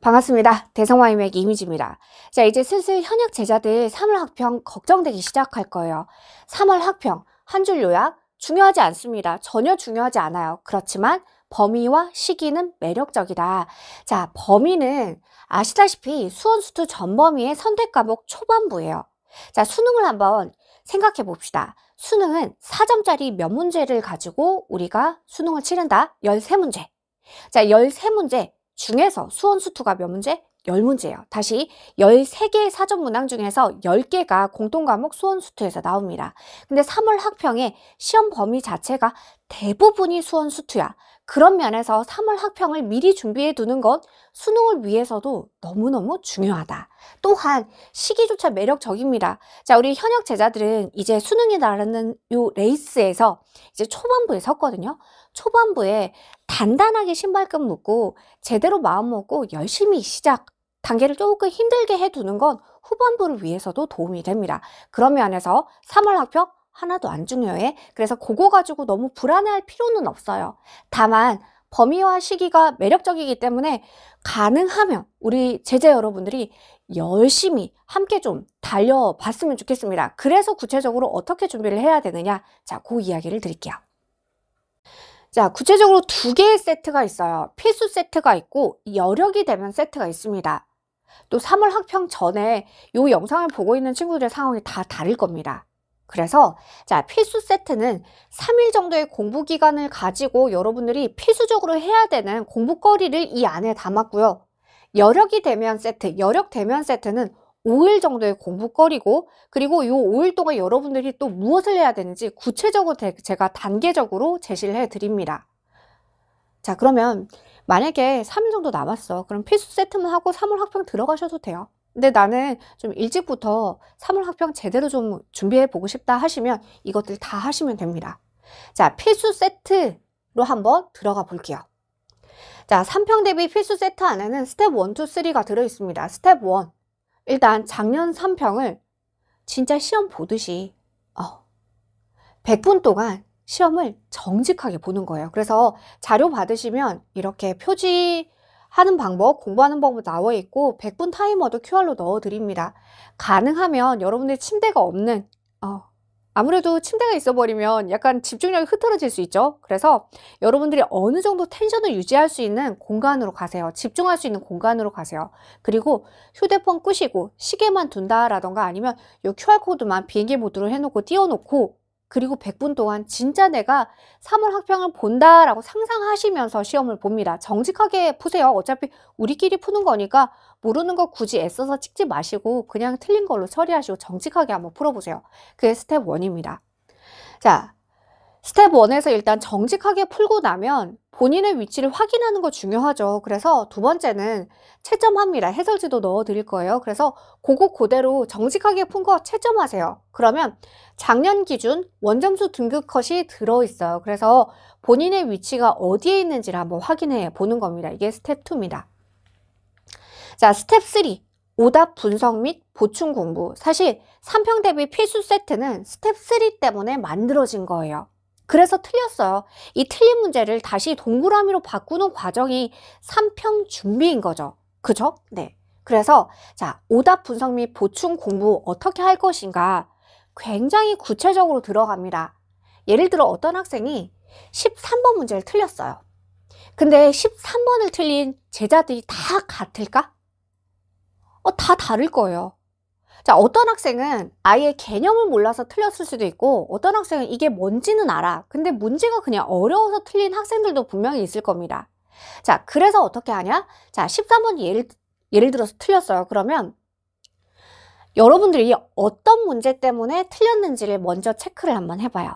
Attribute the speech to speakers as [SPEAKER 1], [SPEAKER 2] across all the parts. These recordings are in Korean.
[SPEAKER 1] 반갑습니다. 대성화임액 이미지입니다. 자, 이제 슬슬 현역 제자들 3월 학평 걱정되기 시작할 거예요. 3월 학평, 한 줄 요약, 중요하지 않습니다. 전혀 중요하지 않아요. 그렇지만 범위와 시기는 매력적이다. 자, 범위는 아시다시피 수원수투 전범위의 선택 과목 초반부예요. 자, 수능을 한번 생각해 봅시다. 수능은 4점짜리 몇 문제를 가지고 우리가 수능을 치른다? 13문제. 자, 13문제 중에서 수원수투가 몇 문제? 10문제예요. 다시 13개의 사전 문항 중에서 10개가 공통 과목 수원 수투에서 나옵니다. 근데 3월 학평에 시험 범위 자체가 대부분이 수원 수투야. 그런 면에서 3월 학평을 미리 준비해 두는 건 수능을 위해서도 너무너무 중요하다. 또한 시기조차 매력적입니다. 자, 우리 현역 제자들은 이제 수능이 나르는 요 레이스에서 이제 초반부에 섰거든요. 초반부에 단단하게 신발끈 묶고 제대로 마음먹고 열심히 시작 단계를 조금 힘들게 해두는 건 후반부를 위해서도 도움이 됩니다. 그런 면에서 3월 학평 하나도 안 중요해. 그래서 그거 가지고 너무 불안해할 필요는 없어요. 다만 범위와 시기가 매력적이기 때문에 가능하면 우리 제재 여러분들이 열심히 함께 좀 달려봤으면 좋겠습니다. 그래서 구체적으로 어떻게 준비를 해야 되느냐. 자, 그 이야기를 드릴게요. 자, 구체적으로 두 개의 세트가 있어요. 필수 세트가 있고 여력이 되면 세트가 있습니다. 또 3월 학평 전에 이 영상을 보고 있는 친구들의 상황이 다 다를 겁니다. 그래서 자 필수 세트는 3일 정도의 공부 기간을 가지고 여러분들이 필수적으로 해야 되는 공부거리를 이 안에 담았고요. 여력이 되면 세트, 여력 되면 세트는 5일 정도의 공부거리고 그리고 이 5일 동안 여러분들이 또 무엇을 해야 되는지 구체적으로 제가 단계적으로 제시를 해드립니다. 자 그러면 만약에 3일 정도 남았어. 그럼 필수 세트만 하고 3월 학평 들어가셔도 돼요. 근데 나는 좀 일찍부터 3월 학평 제대로 좀 준비해 보고 싶다 하시면 이것들 다 하시면 됩니다. 자 필수 세트로 한번 들어가 볼게요. 자, 3평 대비 필수 세트 안에는 스텝 1, 2, 3가 들어있습니다. 스텝 1, 일단 작년 3평을 진짜 시험 보듯이 어, 100분 동안 시험을 정직하게 보는 거예요. 그래서 자료 받으시면 이렇게 표지 하는 방법, 공부하는 방법 나와 있고 100분 타이머도 QR로 넣어 드립니다. 가능하면 여러분의 침대가 없는 어, 아무래도 침대가 있어 버리면 약간 집중력이 흐트러질 수 있죠 그래서 여러분들이 어느 정도 텐션을 유지할 수 있는 공간으로 가세요 집중할 수 있는 공간으로 가세요 그리고 휴대폰 끄시고 시계만 둔다 라던가 아니면 이 QR코드만 비행기 모드로 해놓고 띄워놓고 그리고 100분 동안 진짜 내가 3월 학평을 본다라고 상상하시면서 시험을 봅니다. 정직하게 푸세요. 어차피 우리끼리 푸는 거니까 모르는 거 굳이 애써서 찍지 마시고 그냥 틀린 걸로 처리하시고 정직하게 한번 풀어보세요. 그게 스텝 1입니다. 자, 스텝 1에서 일단 정직하게 풀고 나면 본인의 위치를 확인하는 거 중요하죠. 그래서 두 번째는 채점합니다. 해설지도 넣어 드릴 거예요. 그래서 고거 그대로 정직하게 푼 거 채점하세요. 그러면 작년 기준 원점수 등급 컷이 들어있어요. 그래서 본인의 위치가 어디에 있는지를 한번 확인해 보는 겁니다. 이게 스텝 2입니다. 자, 스텝 3. 오답 분석 및 보충 공부. 사실 3평 대비 필수 세트는 스텝 3 때문에 만들어진 거예요. 그래서 틀렸어요. 이 틀린 문제를 다시 동그라미로 바꾸는 과정이 3평 준비인 거죠. 그죠? 네. 그래서 자 오답 분석 및 보충 공부 어떻게 할 것인가 굉장히 구체적으로 들어갑니다. 예를 들어 어떤 학생이 13번 문제를 틀렸어요. 근데 13번을 틀린 제자들이 다 같을까? 어, 다 다를 거예요. 자, 어떤 학생은 아예 개념을 몰라서 틀렸을 수도 있고 어떤 학생은 이게 뭔지는 알아. 근데 문제가 그냥 어려워서 틀린 학생들도 분명히 있을 겁니다. 자, 그래서 어떻게 하냐? 자, 13번이 예를, 예를 들어서 틀렸어요. 그러면 여러분들이 어떤 문제 때문에 틀렸는지를 먼저 체크를 한번 해봐요.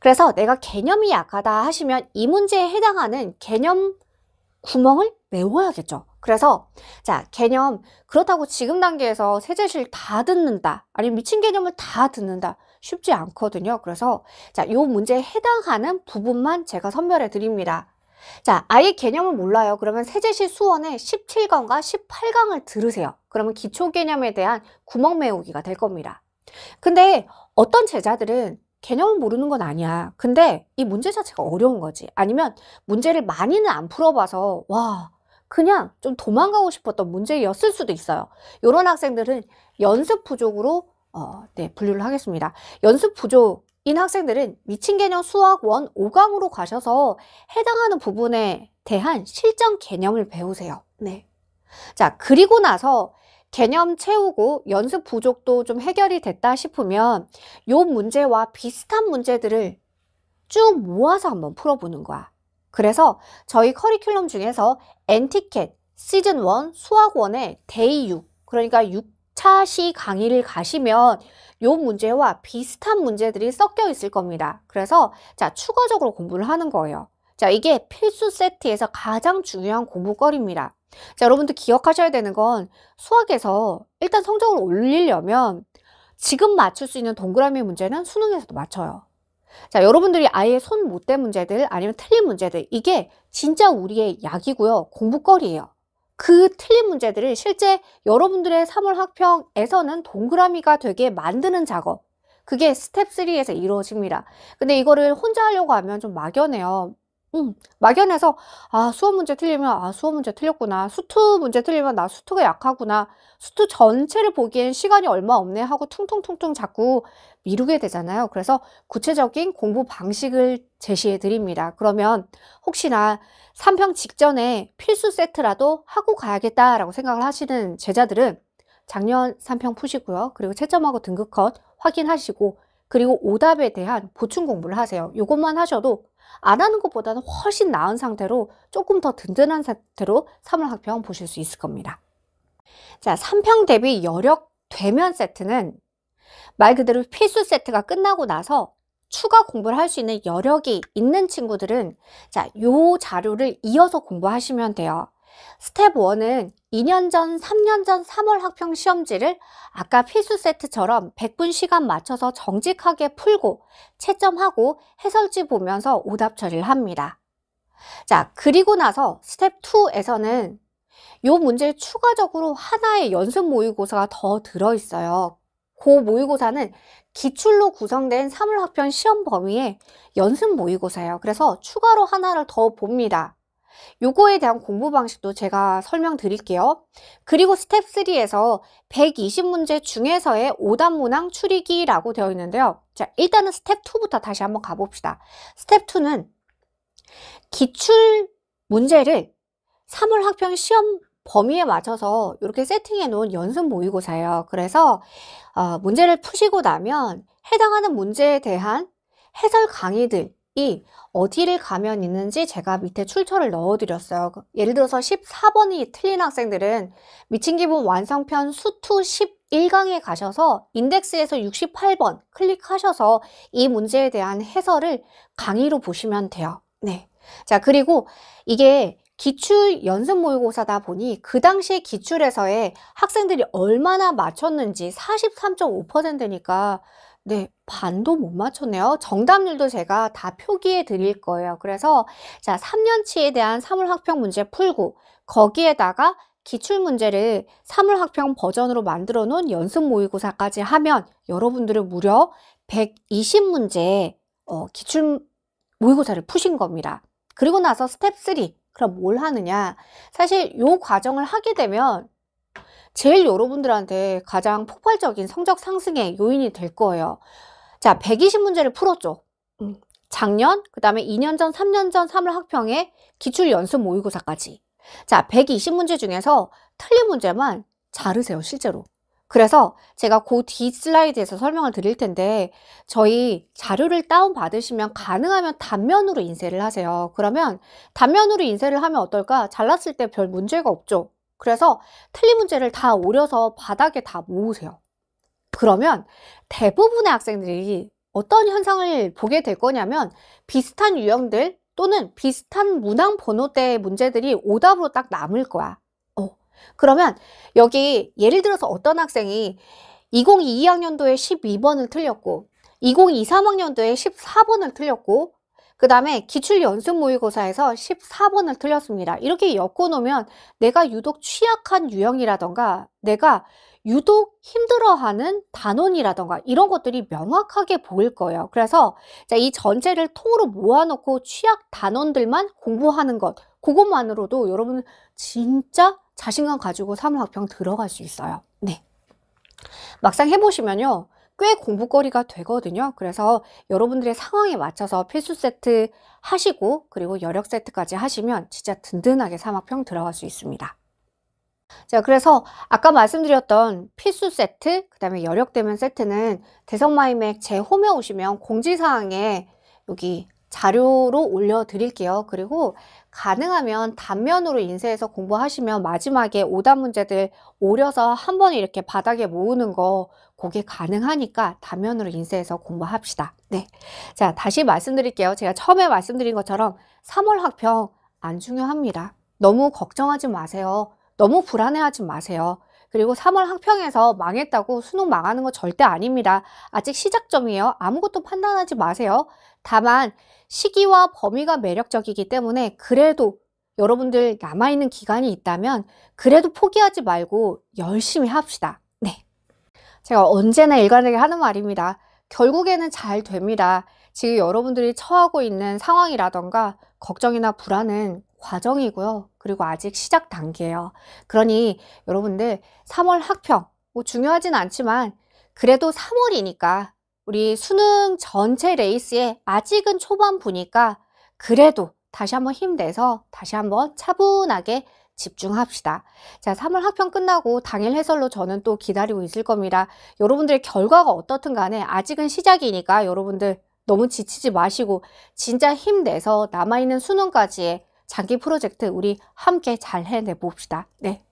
[SPEAKER 1] 그래서 내가 개념이 약하다 하시면 이 문제에 해당하는 개념 구멍을 메워야겠죠. 그래서 자 개념 그렇다고 지금 단계에서 세제실 다 듣는다 아니면 미친 개념을 다 듣는다 쉽지 않거든요 그래서 자이 문제에 해당하는 부분만 제가 선별해 드립니다 자 아예 개념을 몰라요 그러면 세제시 수원에 17강과 18강을 들으세요 그러면 기초 개념에 대한 구멍 메우기가 될 겁니다 근데 어떤 제자들은 개념을 모르는 건 아니야 근데 이 문제 자체가 어려운 거지 아니면 문제를 많이는 안 풀어봐서 와 그냥 좀 도망가고 싶었던 문제였을 수도 있어요. 이런 학생들은 연습 부족으로 어, 네, 분류를 하겠습니다. 연습 부족인 학생들은 미친 개념 수학 1, 5강으로 가셔서 해당하는 부분에 대한 실전 개념을 배우세요. 네. 자, 그리고 나서 개념 채우고 연습 부족도 좀 해결이 됐다 싶으면 요 문제와 비슷한 문제들을 쭉 모아서 한번 풀어보는 거야. 그래서 저희 커리큘럼 중에서 엔티켓 시즌 1 수학 원의 데이 6 그러니까 6차시 강의를 가시면 요 문제와 비슷한 문제들이 섞여 있을 겁니다. 그래서 자 추가적으로 공부를 하는 거예요. 자 이게 필수 세트에서 가장 중요한 공부거리입니다. 자 여러분들 기억하셔야 되는 건 수학에서 일단 성적을 올리려면 지금 맞출 수 있는 동그라미 문제는 수능에서도 맞춰요. 자, 여러분들이 아예 손 못 댄 문제들 아니면 틀린 문제들 이게 진짜 우리의 약이고요. 공부거리예요. 그 틀린 문제들을 실제 여러분들의 3월 학평에서는 동그라미가 되게 만드는 작업 그게 스텝 3에서 이루어집니다. 근데 이거를 혼자 하려고 하면 좀 막연해요. 음, 막연해서 아 수업 문제 틀리면 아 수업 문제 틀렸구나 수투 문제 틀리면 나 수투가 약하구나 수투 전체를 보기엔 시간이 얼마 없네 하고 퉁퉁퉁퉁 자꾸 미루게 되잖아요 그래서 구체적인 공부 방식을 제시해 드립니다 그러면 혹시나 3평 직전에 필수 세트라도 하고 가야겠다라고 생각을 하시는 제자들은 작년 3평 푸시고요 그리고 채점하고 등급컷 확인하시고 그리고 오답에 대한 보충 공부를 하세요 이것만 하셔도 안 하는 것보다는 훨씬 나은 상태로 조금 더 든든한 상태로 3월 학평 보실 수 있을 겁니다. 자, 3평 대비 여력 되면 세트는 말 그대로 필수 세트가 끝나고 나서 추가 공부를 할 수 있는 여력이 있는 친구들은 자, 요 자료를 이어서 공부하시면 돼요. 스텝 1은 2년 전, 3년 전 3월 학평 시험지를 아까 필수 세트처럼 100분 시간 맞춰서 정직하게 풀고 채점하고 해설지 보면서 오답 처리를 합니다. 자, 그리고 나서 스텝 2에서는 요 문제에 추가적으로 하나의 연습 모의고사가 더 들어있어요. 고 모의고사는 기출로 구성된 3월 학평 시험 범위에 연습 모의고사예요. 그래서 추가로 하나를 더 봅니다. 요거에 대한 공부 방식도 제가 설명드릴게요. 그리고 스텝 3에서 120문제 중에서의 오답 문항 추리기라고 되어 있는데요. 자, 일단은 스텝 2부터 다시 한번 가봅시다. 스텝 2는 기출 문제를 3월 학평 시험 범위에 맞춰서 이렇게 세팅해 놓은 연습 모의고사예요. 그래서 어, 문제를 푸시고 나면 해당하는 문제에 대한 해설 강의들 이 어디를 가면 있는지 제가 밑에 출처를 넣어드렸어요. 그 예를 들어서 14번이 틀린 학생들은 미친 기분 완성편 수투 11강에 가셔서 인덱스에서 68번 클릭하셔서 이 문제에 대한 해설을 강의로 보시면 돼요. 네. 자, 그리고 이게 기출 연습 모의고사다 보니 그 당시에 기출에서의 학생들이 얼마나 맞췄는지 43.5%니까 네, 반도 못 맞췄네요. 정답률도 제가 다 표기해 드릴 거예요. 그래서 자, 3년치에 대한 사물학평 문제 풀고 거기에다가 기출문제를 사물학평 버전으로 만들어 놓은 연습 모의고사까지 하면 여러분들은 무려 120문제 어, 기출 모의고사를 푸신 겁니다. 그리고 나서 스텝 3, 그럼 뭘 하느냐. 사실 요 과정을 하게 되면 제일 여러분들한테 가장 폭발적인 성적 상승의 요인이 될 거예요. 자, 120문제를 풀었죠. 음, 작년, 그 다음에 2년 전, 3년 전 3월 학평에 기출 연습 모의고사까지. 자, 120문제 중에서 틀린 문제만 자르세요, 실제로. 그래서 제가 그 뒤 슬라이드에서 설명을 드릴 텐데 저희 자료를 다운받으시면 가능하면 단면으로 인쇄를 하세요. 그러면 단면으로 인쇄를 하면 어떨까? 잘랐을 때 별 문제가 없죠. 그래서 틀린 문제를 다 오려서 바닥에 다 모으세요. 그러면 대부분의 학생들이 어떤 현상을 보게 될 거냐면 비슷한 유형들 또는 비슷한 문항 번호대의 문제들이 오답으로 딱 남을 거야. 어. 그러면 여기 예를 들어서 어떤 학생이 2022학년도에 12번을 틀렸고 2023학년도에 14번을 틀렸고 그 다음에 기출 연습 모의고사에서 14번을 틀렸습니다. 이렇게 엮어놓으면 내가 유독 취약한 유형이라던가 내가 유독 힘들어하는 단원이라던가 이런 것들이 명확하게 보일 거예요. 그래서 이 전체를 통으로 모아놓고 취약 단원들만 공부하는 것 그것만으로도 여러분 진짜 자신감 가지고 3학평 들어갈 수 있어요. 네. 막상 해보시면요. 꽤 공부거리가 되거든요. 그래서 여러분들의 상황에 맞춰서 필수 세트 하시고 그리고 여력 세트까지 하시면 진짜 든든하게 사막평 들어갈 수 있습니다. 자, 그래서 아까 말씀드렸던 필수 세트, 그 다음에 여력 대면 세트는 대성마이맥 제 홈에 오시면 공지사항에 여기 자료로 올려드릴게요. 그리고 가능하면 단면으로 인쇄해서 공부하시면 마지막에 오답 문제들 오려서 한 번에 이렇게 바닥에 모으는 거 그게 가능하니까 단면으로 인쇄해서 공부합시다. 네. 자, 다시 말씀드릴게요. 제가 처음에 말씀드린 것처럼 3월 학평 안 중요합니다. 너무 걱정하지 마세요. 너무 불안해하지 마세요. 그리고 3월 학평에서 망했다고 수능 망하는 거 절대 아닙니다. 아직 시작점이에요. 아무것도 판단하지 마세요. 다만 시기와 범위가 매력적이기 때문에 그래도 여러분들 남아있는 기간이 있다면 그래도 포기하지 말고 열심히 합시다. 네. 제가 언제나 일관되게 하는 말입니다. 결국에는 잘 됩니다. 지금 여러분들이 처하고 있는 상황이라던가 걱정이나 불안은 과정이고요. 그리고 아직 시작 단계예요. 그러니 여러분들 3월 학평 뭐 중요하진 않지만 그래도 3월이니까 우리 수능 전체 레이스에 아직은 초반부니까 그래도 다시 한번 힘내서 다시 한번 차분하게 집중합시다. 자, 3월 학평 끝나고 당일 해설로 저는 또 기다리고 있을 겁니다. 여러분들의 결과가 어떻든 간에 아직은 시작이니까 여러분들 너무 지치지 마시고 진짜 힘내서 남아있는 수능까지의 장기 프로젝트 우리 함께 잘 해내봅시다. 네,